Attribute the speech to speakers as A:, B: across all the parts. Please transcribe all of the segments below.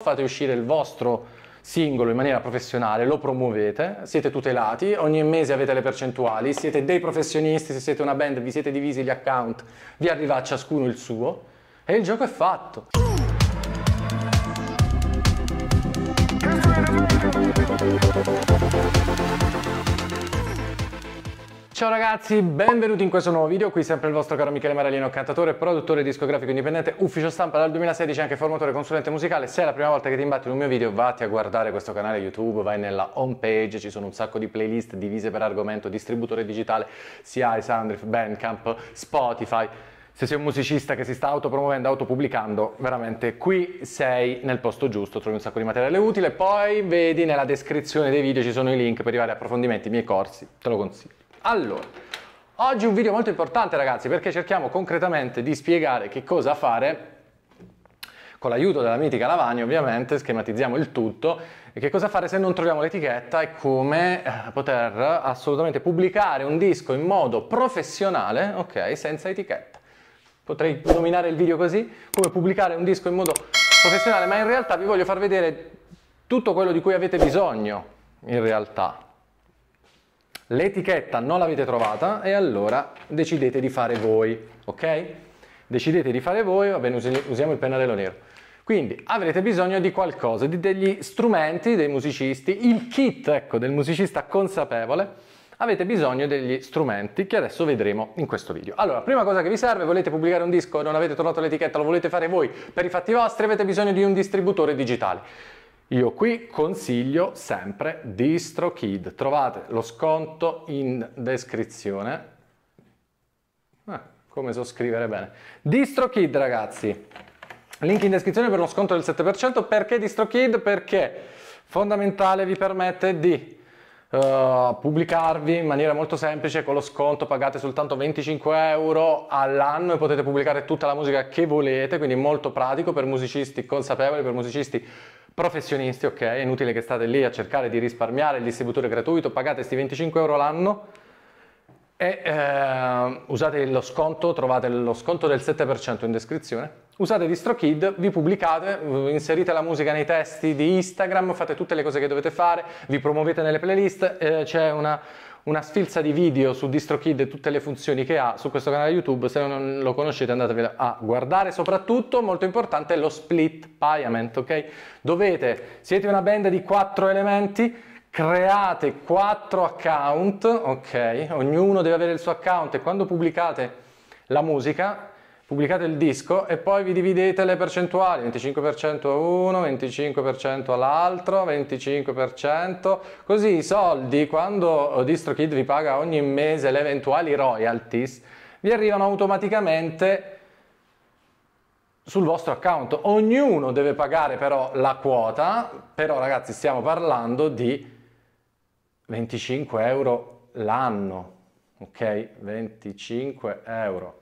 A: fate uscire il vostro singolo in maniera professionale, lo promuovete, siete tutelati, ogni mese avete le percentuali, siete dei professionisti, se siete una band vi siete divisi gli account, vi arriva a ciascuno il suo e il gioco è fatto. Ciao ragazzi, benvenuti in questo nuovo video, qui sempre il vostro caro Michele Maralino, cantatore, produttore discografico indipendente, ufficio stampa dal 2016, anche formatore consulente musicale. Se è la prima volta che ti imbatti in un mio video, vatti a guardare questo canale YouTube, vai nella home page, ci sono un sacco di playlist divise per argomento, distributore digitale, CI, Soundriff, Bandcamp, Spotify. Se sei un musicista che si sta autopromuovendo, autopubblicando, veramente qui sei nel posto giusto, trovi un sacco di materiale utile. Poi vedi nella descrizione dei video ci sono i link per i vari approfondimenti, i miei corsi, te lo consiglio. Allora, oggi un video molto importante ragazzi perché cerchiamo concretamente di spiegare che cosa fare con l'aiuto della mitica lavagna ovviamente schematizziamo il tutto e che cosa fare se non troviamo l'etichetta e come eh, poter assolutamente pubblicare un disco in modo professionale, ok, senza etichetta. Potrei nominare il video così, come pubblicare un disco in modo professionale, ma in realtà vi voglio far vedere tutto quello di cui avete bisogno in realtà L'etichetta non l'avete trovata e allora decidete di fare voi, ok? Decidete di fare voi, va bene, usiamo il pennarello nero. Quindi avrete bisogno di qualcosa, di degli strumenti dei musicisti, il kit ecco, del musicista consapevole. Avete bisogno degli strumenti che adesso vedremo in questo video. Allora, prima cosa che vi serve, volete pubblicare un disco, non avete trovato l'etichetta, lo volete fare voi per i fatti vostri, avete bisogno di un distributore digitale. Io qui consiglio sempre DistroKid, trovate lo sconto in descrizione. Eh, come so scrivere bene. DistroKid ragazzi, link in descrizione per lo sconto del 7%. Perché DistroKid? Perché fondamentale vi permette di Uh, pubblicarvi in maniera molto semplice con lo sconto pagate soltanto 25 euro all'anno e potete pubblicare tutta la musica che volete quindi molto pratico per musicisti consapevoli per musicisti professionisti, ok? È inutile che state lì a cercare di risparmiare il distributore gratuito, pagate questi 25 euro l'anno e eh, usate lo sconto, trovate lo sconto del 7% in descrizione. Usate DistroKid, vi pubblicate, eh, inserite la musica nei testi di Instagram, fate tutte le cose che dovete fare, vi promuovete nelle playlist, eh, c'è una una sfilza di video su DistroKid e tutte le funzioni che ha su questo canale YouTube, se non lo conoscete andatevelo a guardare, soprattutto molto importante è lo split payment, ok? Dovete, siete una band di quattro elementi, create quattro account, ok? Ognuno deve avere il suo account e quando pubblicate la musica pubblicate il disco e poi vi dividete le percentuali, 25% a uno, 25% all'altro, 25%, così i soldi quando eh, DistroKid vi paga ogni mese le eventuali royalties vi arrivano automaticamente sul vostro account. Ognuno deve pagare però la quota, però ragazzi stiamo parlando di 25 euro l'anno, ok? 25 euro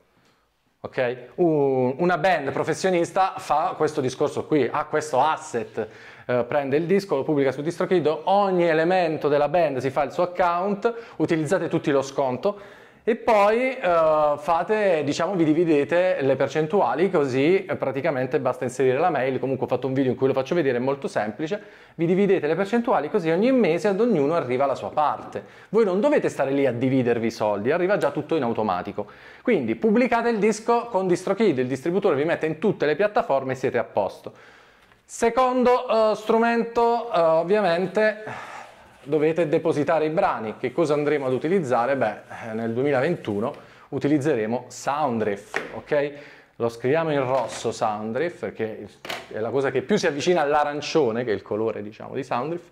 A: Okay? una band professionista fa questo discorso qui, ha questo asset, eh, prende il disco, lo pubblica su DistroKid, ogni elemento della band si fa il suo account, utilizzate tutti lo sconto e poi uh, fate, diciamo, vi dividete le percentuali così eh, praticamente basta inserire la mail, comunque ho fatto un video in cui lo faccio vedere, è molto semplice, vi dividete le percentuali così ogni mese ad ognuno arriva la sua parte. Voi non dovete stare lì a dividervi i soldi, arriva già tutto in automatico. Quindi pubblicate il disco con DistroKid, il distributore vi mette in tutte le piattaforme e siete a posto. Secondo uh, strumento uh, ovviamente dovete depositare i brani. Che cosa andremo ad utilizzare? Beh, nel 2021 utilizzeremo Soundriff, ok? Lo scriviamo in rosso Soundriff perché è la cosa che più si avvicina all'arancione, che è il colore, diciamo, di Soundriff.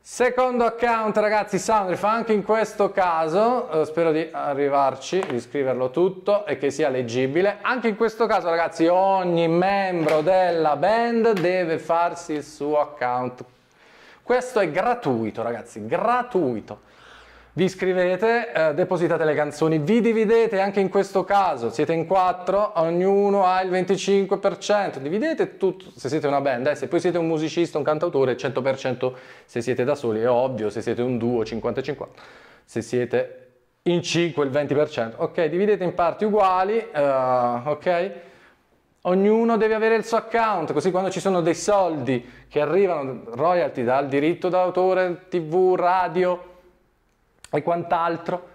A: Secondo account, ragazzi, Soundriff, anche in questo caso, eh, spero di arrivarci, di scriverlo tutto e che sia leggibile. Anche in questo caso, ragazzi, ogni membro della band deve farsi il suo account questo è gratuito, ragazzi, gratuito. Vi iscrivete, eh, depositate le canzoni, vi dividete anche in questo caso, siete in quattro, ognuno ha il 25%, dividete tutto, se siete una band, eh, se poi siete un musicista, un cantautore, 100% se siete da soli, è ovvio, se siete un duo, 50-50, se siete in 5 il 20%, ok, dividete in parti uguali, uh, ok? Ognuno deve avere il suo account, così quando ci sono dei soldi che arrivano, royalty dal diritto d'autore, tv, radio e quant'altro,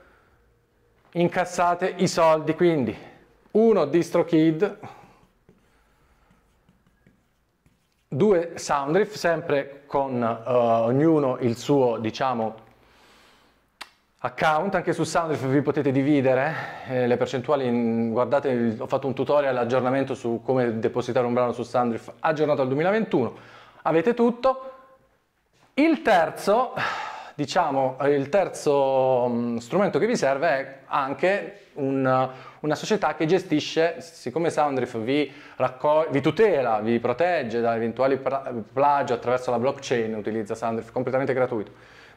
A: incassate i soldi. Quindi, uno DistroKid, due Soundriff, sempre con uh, ognuno il suo, diciamo, account, anche su Soundriff vi potete dividere eh, le percentuali, in, guardate, ho fatto un tutorial aggiornamento su come depositare un brano su Soundriff aggiornato al 2021, avete tutto. Il terzo, diciamo, il terzo mm, strumento che vi serve è anche un, una società che gestisce, siccome Soundriff vi, raccog- vi tutela, vi protegge da eventuali plagi attraverso la blockchain, utilizza Soundriff completamente gratuito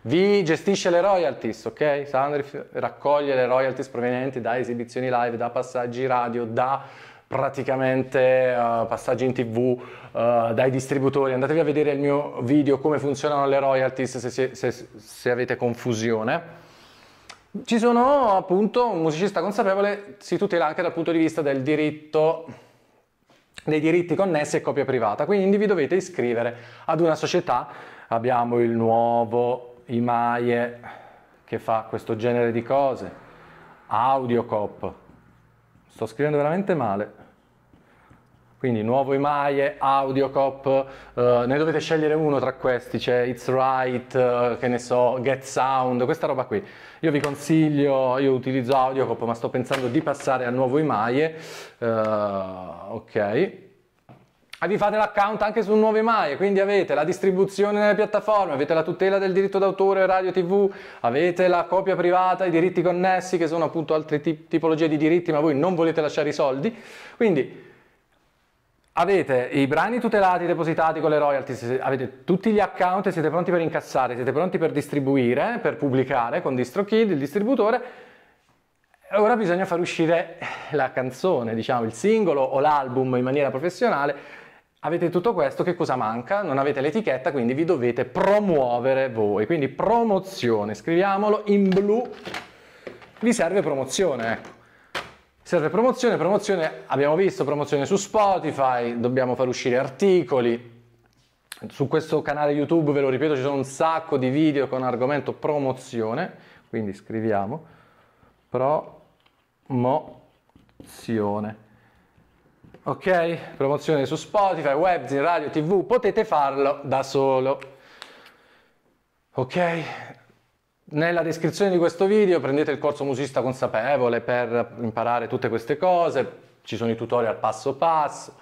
A: vi gestisce le royalties, ok? Soundreef raccoglie le royalties provenienti da esibizioni live, da passaggi radio, da praticamente uh, passaggi in tv uh, dai distributori andatevi a vedere il mio video come funzionano le royalties se, se, se, se avete confusione ci sono appunto un musicista consapevole si tutela anche dal punto di vista del diritto dei diritti connessi e copia privata quindi vi dovete iscrivere ad una società abbiamo il nuovo Imaie che fa questo genere di cose, Audiocop, sto scrivendo veramente male. Quindi nuovo Imaie, Audiocop, eh, ne dovete scegliere uno tra questi, c'è It's Right, eh, che ne so, Get Sound, questa roba qui. Io vi consiglio, io utilizzo Audiocop ma sto pensando di passare al nuovo Imaie, eh, ok. Ah, vi fate l'account anche su nuove Maie, quindi avete la distribuzione nelle piattaforme, avete la tutela del diritto d'autore, radio, tv, avete la copia privata, i diritti connessi che sono appunto altre tip- tipologie di diritti ma voi non volete lasciare i soldi, quindi avete i brani tutelati, depositati con le royalties, avete tutti gli account e siete pronti per incassare, siete pronti per distribuire, per pubblicare con DistroKid, il distributore, ora bisogna far uscire la canzone, diciamo il singolo o l'album in maniera professionale Avete tutto questo, che cosa manca? Non avete l'etichetta, quindi vi dovete promuovere voi. Quindi promozione, scriviamolo in blu, vi serve promozione, ecco. Serve promozione, promozione, abbiamo visto, promozione su Spotify, dobbiamo far uscire articoli. Su questo canale YouTube, ve lo ripeto, ci sono un sacco di video con argomento promozione, quindi scriviamo promozione ok? Promozione su Spotify, web, radio, tv, potete farlo da solo, ok? Nella descrizione di questo video prendete il corso musicista consapevole per imparare tutte queste cose, ci sono i tutorial passo passo,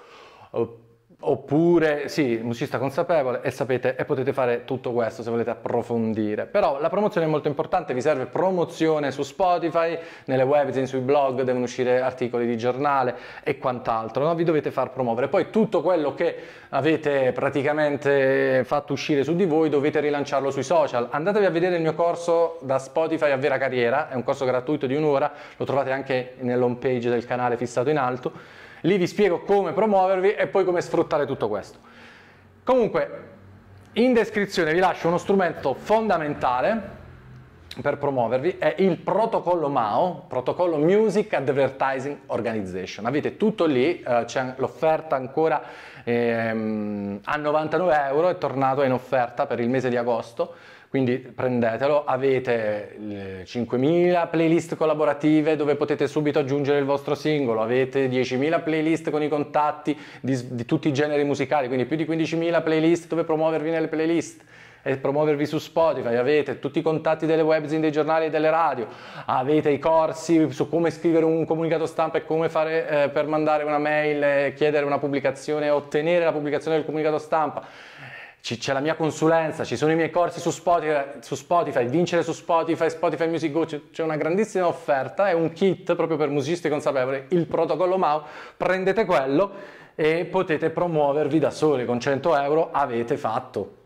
A: Oppure, sì, musicista consapevole e sapete, e potete fare tutto questo se volete approfondire. Però la promozione è molto importante, vi serve promozione su Spotify, nelle webzine, sui blog, devono uscire articoli di giornale e quant'altro, no? vi dovete far promuovere. Poi tutto quello che avete praticamente fatto uscire su di voi dovete rilanciarlo sui social. Andatevi a vedere il mio corso da Spotify a Vera Carriera, è un corso gratuito di un'ora, lo trovate anche nell'home page del canale fissato in alto Lì vi spiego come promuovervi e poi come sfruttare tutto questo. Comunque, in descrizione vi lascio uno strumento fondamentale per promuovervi è il protocollo MAO, protocollo Music Advertising Organization. Avete tutto lì, eh, c'è l'offerta ancora ehm, a 99 euro, è tornato in offerta per il mese di agosto, quindi prendetelo, avete 5.000 eh, playlist collaborative dove potete subito aggiungere il vostro singolo, avete 10.000 playlist con i contatti di, di tutti i generi musicali, quindi più di 15.000 playlist dove promuovervi nelle playlist e promuovervi su Spotify, avete tutti i contatti delle webzine, dei giornali e delle radio, avete i corsi su come scrivere un comunicato stampa e come fare eh, per mandare una mail, chiedere una pubblicazione, ottenere la pubblicazione del comunicato stampa c'è la mia consulenza, ci sono i miei corsi su Spotify, su Spotify, vincere su Spotify, Spotify Music Go, c'è una grandissima offerta, è un kit proprio per musicisti consapevoli, il protocollo MAU, prendete quello e potete promuovervi da soli, con 100 euro avete fatto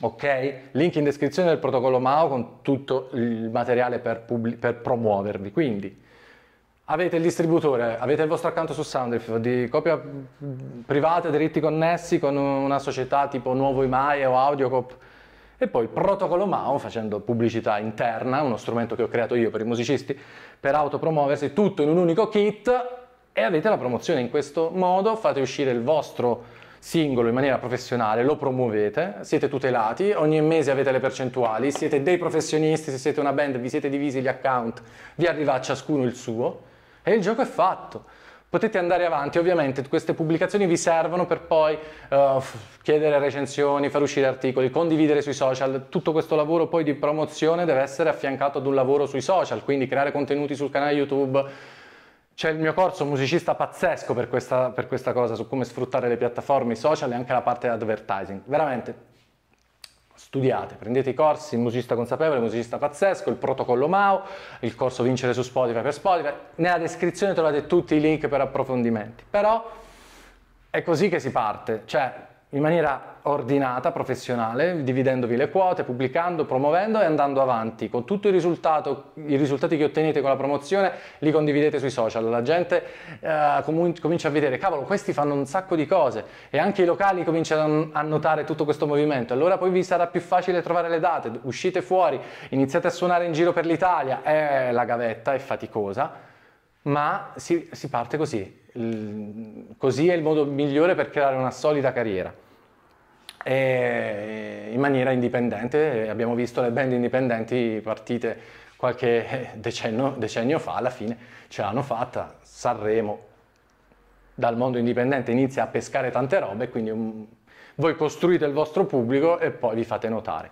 A: ok? Link in descrizione del protocollo MAO con tutto il materiale per, pubblic- per promuovervi. Quindi avete il distributore, avete il vostro account su Soundriff di copia privata, diritti connessi con una società tipo Nuovo IMAE o Audiocop. E poi protocollo MAO, facendo pubblicità interna, uno strumento che ho creato io per i musicisti, per autopromuoversi, tutto in un unico kit e avete la promozione. In questo modo fate uscire il vostro singolo in maniera professionale, lo promuovete, siete tutelati, ogni mese avete le percentuali, siete dei professionisti, se siete una band vi siete divisi gli account, vi arriva a ciascuno il suo e il gioco è fatto. Potete andare avanti, ovviamente queste pubblicazioni vi servono per poi uh, chiedere recensioni, far uscire articoli, condividere sui social, tutto questo lavoro poi di promozione deve essere affiancato ad un lavoro sui social, quindi creare contenuti sul canale YouTube, c'è il mio corso musicista pazzesco per questa, per questa cosa, su come sfruttare le piattaforme, i social e anche la parte advertising. Veramente, studiate, prendete i corsi, musicista consapevole, musicista pazzesco, il protocollo MAU, il corso vincere su Spotify per Spotify, nella descrizione trovate tutti i link per approfondimenti, però è così che si parte, cioè in maniera ordinata, professionale, dividendovi le quote, pubblicando, promuovendo e andando avanti. Con tutto il risultato, i risultati che ottenete con la promozione li condividete sui social. La gente eh, comun- comincia a vedere, cavolo, questi fanno un sacco di cose e anche i locali cominciano a notare tutto questo movimento. Allora poi vi sarà più facile trovare le date, uscite fuori, iniziate a suonare in giro per l'Italia. Eh, la gavetta è faticosa, ma si, si parte così. Il, così è il modo migliore per creare una solida carriera e in maniera indipendente. Abbiamo visto le band indipendenti partite qualche eh, decennio, decennio fa, alla fine ce l'hanno fatta. Sanremo dal mondo indipendente inizia a pescare tante robe, quindi un... voi costruite il vostro pubblico e poi vi fate notare.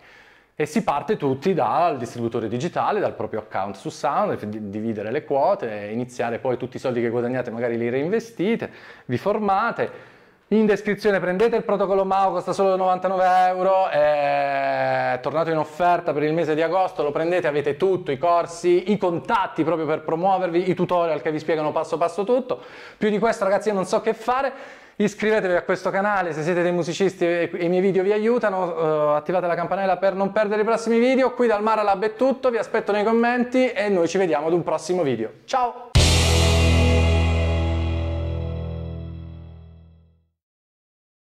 A: E si parte tutti dal distributore digitale, dal proprio account su Sound, dividere le quote, iniziare poi tutti i soldi che guadagnate, magari li reinvestite, vi formate in descrizione prendete il protocollo MAO, costa solo 99 euro, è tornato in offerta per il mese di agosto, lo prendete, avete tutto, i corsi, i contatti proprio per promuovervi, i tutorial che vi spiegano passo passo tutto. Più di questo ragazzi io non so che fare, iscrivetevi a questo canale se siete dei musicisti e i miei video vi aiutano, eh, attivate la campanella per non perdere i prossimi video, qui dal Mara Lab è tutto, vi aspetto nei commenti e noi ci vediamo ad un prossimo video. Ciao!